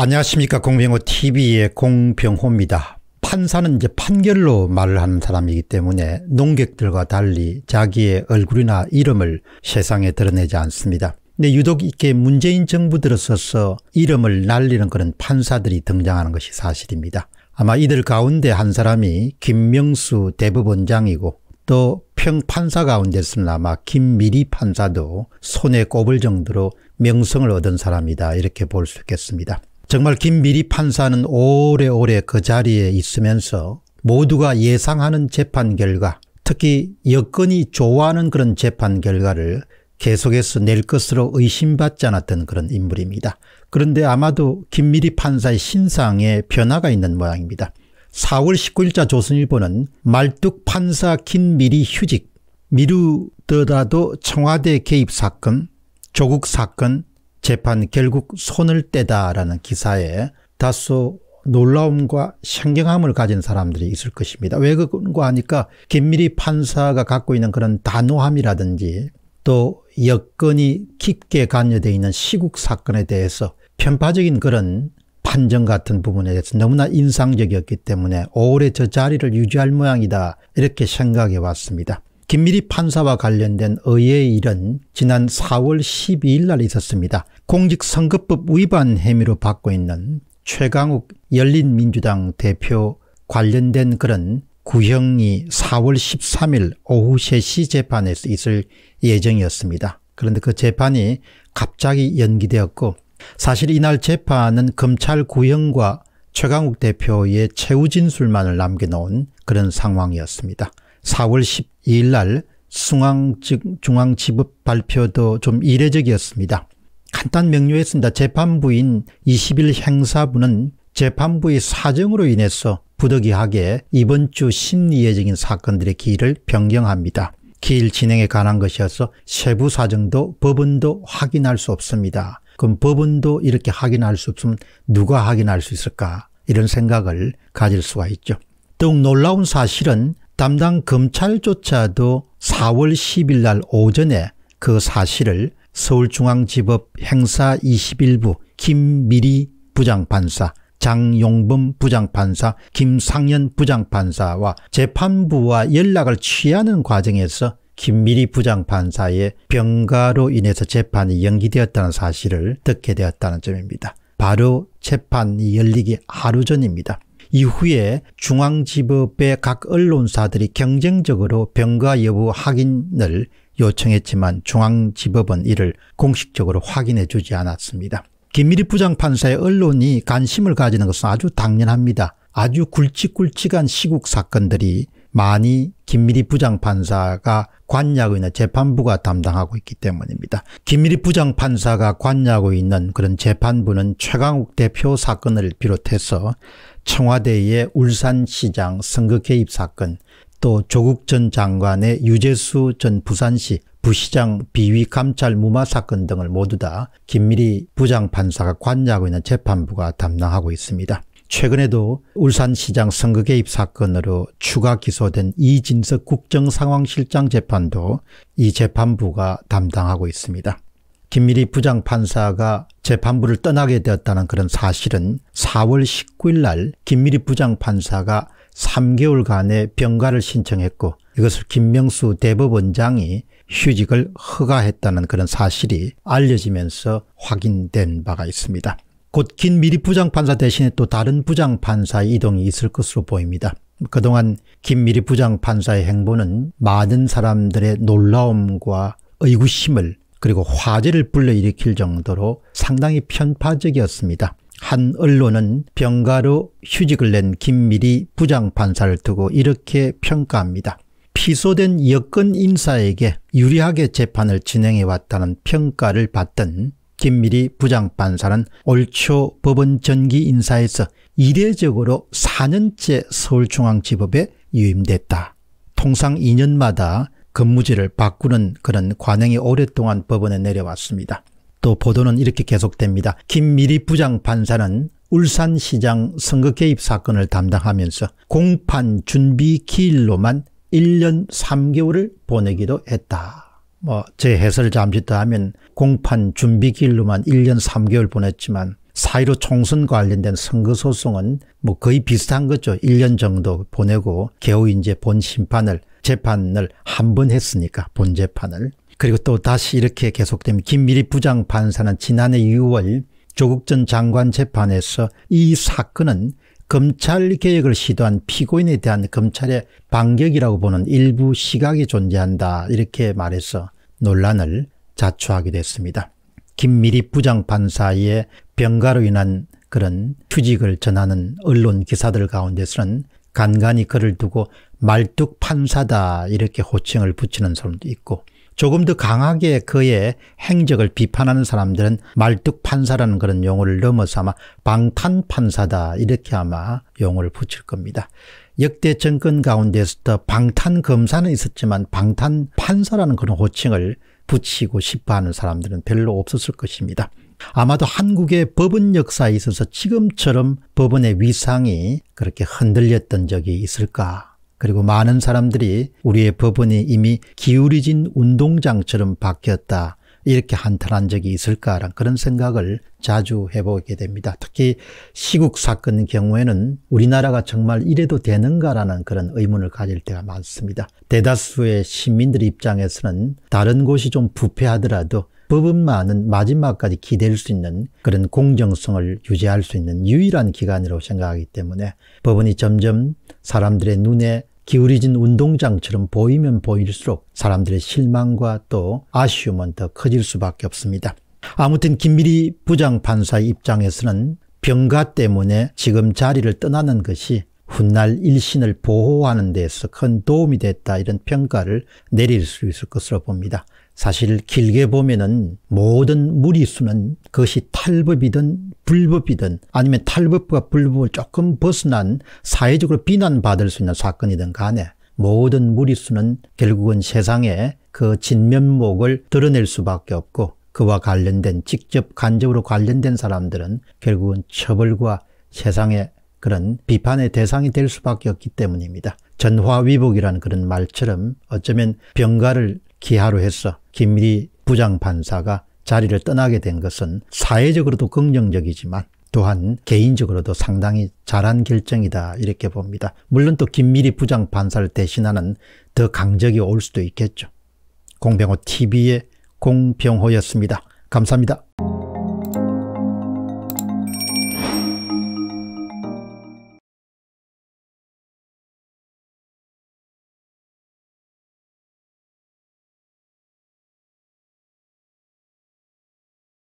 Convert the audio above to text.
안녕하십니까 공병호 TV의 공병호입니다. 판사는 이제 판결로 말을 하는 사람이기 때문에 농객들과 달리 자기의 얼굴이나 이름을 세상에 드러내지 않습니다. 근데 유독 이렇게 문재인 정부 들어서서 이름을 날리는 그런 판사들이 등장하는 것이 사실입니다. 아마 이들 가운데 한 사람이 김명수 대법원장이고 또 평판사 가운데서는 아마 김미리 판사도 손에 꼽을 정도로 명성을 얻은 사람이다 이렇게 볼 수 있겠습니다. 정말 김미리 판사는 오래오래 그 자리에 있으면서 모두가 예상하는 재판 결과 특히 여건이 좋아하는 그런 재판 결과를 계속해서 낼 것으로 의심받지 않았던 그런 인물입니다. 그런데 아마도 김미리 판사의 신상에 변화가 있는 모양입니다. 4월 19일자 조선일보는 말뚝 판사 김미리 휴직, 미루더라도 청와대 개입 사건, 조국 사건, 재판 결국 손을 떼다라는 기사에 다소 놀라움과 신경함을 가진 사람들이 있을 것입니다. 왜 그런가 하니까 김미리 판사가 갖고 있는 그런 단호함이라든지 또 여건이 깊게 관여되어 있는 시국 사건에 대해서 편파적인 그런 판정 같은 부분에 대해서 너무나 인상적이었기 때문에 오래 저 자리를 유지할 모양이다 이렇게 생각해 왔습니다. 김미리 판사와 관련된 의의 일은 지난 4월 12일 날 있었습니다. 공직선거법 위반 혐의로 받고 있는 최강욱 열린민주당 대표 관련된 그런 구형이 4월 13일 오후 3시 재판에서 있을 예정이었습니다. 그런데 그 재판이 갑자기 연기되었고 사실 이날 재판은 검찰 구형과 최강욱 대표의 최후 진술만을 남겨놓은 그런 상황이었습니다. 4월 10 2일날 중앙지법 발표도 좀 이례적이었습니다. 간단 명료했습니다. 재판부인 20일 행사부는 재판부의 사정으로 인해서 부득이하게 이번 주 심리예적인 사건들의 기을 변경합니다. 기 진행에 관한 것이어서 세부 사정도 법원도 확인할 수 없습니다. 그럼 법원도 이렇게 확인할 수 없으면 누가 확인할 수 있을까 이런 생각을 가질 수가 있죠. 더욱 놀라운 사실은 담당 검찰조차도 4월 10일 날 오전에 그 사실을 서울중앙지법 행사 21부 김미리 부장판사, 장용범 부장판사, 김상현 부장판사와 재판부와 연락을 취하는 과정에서 김미리 부장판사의 병가로 인해서 재판이 연기되었다는 사실을 듣게 되었다는 점입니다. 바로 재판이 열리기 하루 전입니다. 이후에 중앙지법의 각 언론사들이 경쟁적으로 병가 여부 확인을 요청했지만 중앙지법은 이를 공식적으로 확인해 주지 않았습니다. 김미리 부장판사의 언론이 관심을 가지는 것은 아주 당연합니다. 아주 굵직굵직한 시국 사건들이 많이 김미리 부장판사가 관여하고 있는 재판부가 담당하고 있기 때문입니다. 김미리 부장판사가 관여하고 있는 그런 재판부는 최강욱 대표 사건을 비롯해서 청와대의 울산시장 선거 개입 사건 또 조국 전 장관의 유재수 전 부산시 부시장 비위 감찰 무마 사건 등을 모두 다 김미리 부장판사가 관여하고 있는 재판부가 담당하고 있습니다. 최근에도 울산시장 선거 개입 사건으로 추가 기소된 이진석 국정상황실장 재판도 이 재판부가 담당하고 있습니다. 김미리 부장판사가 재판부를 떠나게 되었다는 그런 사실은 4월 19일 날 김미리 부장판사가 3개월간의 병가를 신청했고 이것을 김명수 대법원장이 휴직을 허가했다는 그런 사실이 알려지면서 확인된 바가 있습니다. 곧 김미리 부장판사 대신에 또 다른 부장판사의 이동이 있을 것으로 보입니다. 그동안 김미리 부장판사의 행보는 많은 사람들의 놀라움과 의구심을 그리고 화제를 불러일으킬 정도로 상당히 편파적이었습니다. 한 언론은 병가로 휴직을 낸 김미리 부장판사를 두고 이렇게 평가합니다. 피소된 여권 인사에게 유리하게 재판을 진행해 왔다는 평가를 받던 김미리 부장판사는 올초 법원 전기 인사에서 이례적으로 4년째 서울중앙지법에 유임됐다. 통상 2년마다 근무지를 바꾸는 그런 관행이 오랫동안 법원에 내려왔습니다. 또 보도는 이렇게 계속됩니다. 김미리 부장판사는 울산시장 선거 개입 사건을 담당하면서 공판 준비 기일로만 1년 3개월을 보내기도 했다. 뭐제 해설을 잠시 더 하면 공판 준비 기일로만 1년 3개월 보냈지만 사이로 총선 관련된 선거 소송은 뭐 거의 비슷한 거죠. 1년 정도 보내고 겨우 이제 본 심판을 재판을 한 번 했으니까 본 재판을 그리고 또 다시 이렇게 계속되면 김미리 부장 판사는 지난해 6월 조국 전 장관 재판에서 이 사건은 검찰 개혁을 시도한 피고인에 대한 검찰의 반격이라고 보는 일부 시각이 존재한다 이렇게 말해서 논란을 자초하게 됐습니다. 김미리 부장판사의 병가로 인한 그런 휴직을 전하는 언론 기사들 가운데서는 간간히 그를 두고 말뚝 판사다 이렇게 호칭을 붙이는 사람도 있고 조금 더 강하게 그의 행적을 비판하는 사람들은 말뚝판사라는 그런 용어를 넘어서 아마 방탄판사다 이렇게 아마 용어를 붙일 겁니다. 역대 정권 가운데서도 방탄검사는 있었지만 방탄판사라는 그런 호칭을 붙이고 싶어하는 사람들은 별로 없었을 것입니다. 아마도 한국의 법원 역사에 있어서 지금처럼 법원의 위상이 그렇게 흔들렸던 적이 있을까 그리고 많은 사람들이 우리의 법원이 이미 기울어진 운동장처럼 바뀌었다. 이렇게 한탄한 적이 있을까라는 그런 생각을 자주 해보게 됩니다. 특히 시국 사건 경우에는 우리나라가 정말 이래도 되는가라는 그런 의문을 가질 때가 많습니다. 대다수의 시민들 입장에서는 다른 곳이 좀 부패하더라도 법은만은 마지막까지 기댈 수 있는 그런 공정성을 유지할 수 있는 유일한 기관이라고 생각하기 때문에 법원이 점점 사람들의 눈에 기울어진 운동장처럼 보이면 보일수록 사람들의 실망과 또 아쉬움은 더 커질 수밖에 없습니다. 아무튼 김미리 부장판사의 입장에서는 병가 때문에 지금 자리를 떠나는 것이 훗날 일신을 보호하는 데서 큰 도움이 됐다 이런 평가를 내릴 수 있을 것으로 봅니다. 사실 길게 보면은 모든 무리수는 그것이 탈법이든 불법이든 아니면 탈법과 불법을 조금 벗어난 사회적으로 비난받을 수 있는 사건이든 간에 모든 무리수는 결국은 세상에 그 진면목을 드러낼 수밖에 없고 그와 관련된 직접 간접으로 관련된 사람들은 결국은 처벌과 세상의 그런 비판의 대상이 될 수밖에 없기 때문입니다. 전화위복이라는 그런 말처럼 어쩌면 병가를 기하로 해서 김일희 부장판사가 자리를 떠나게 된 것은 사회적으로도 긍정적이지만 또한 개인적으로도 상당히 잘한 결정이다 이렇게 봅니다. 물론 또 김미리 부장 판사를 대신하는 더 강적이 올 수도 있겠죠. 공병호 TV의 공병호였습니다. 감사합니다.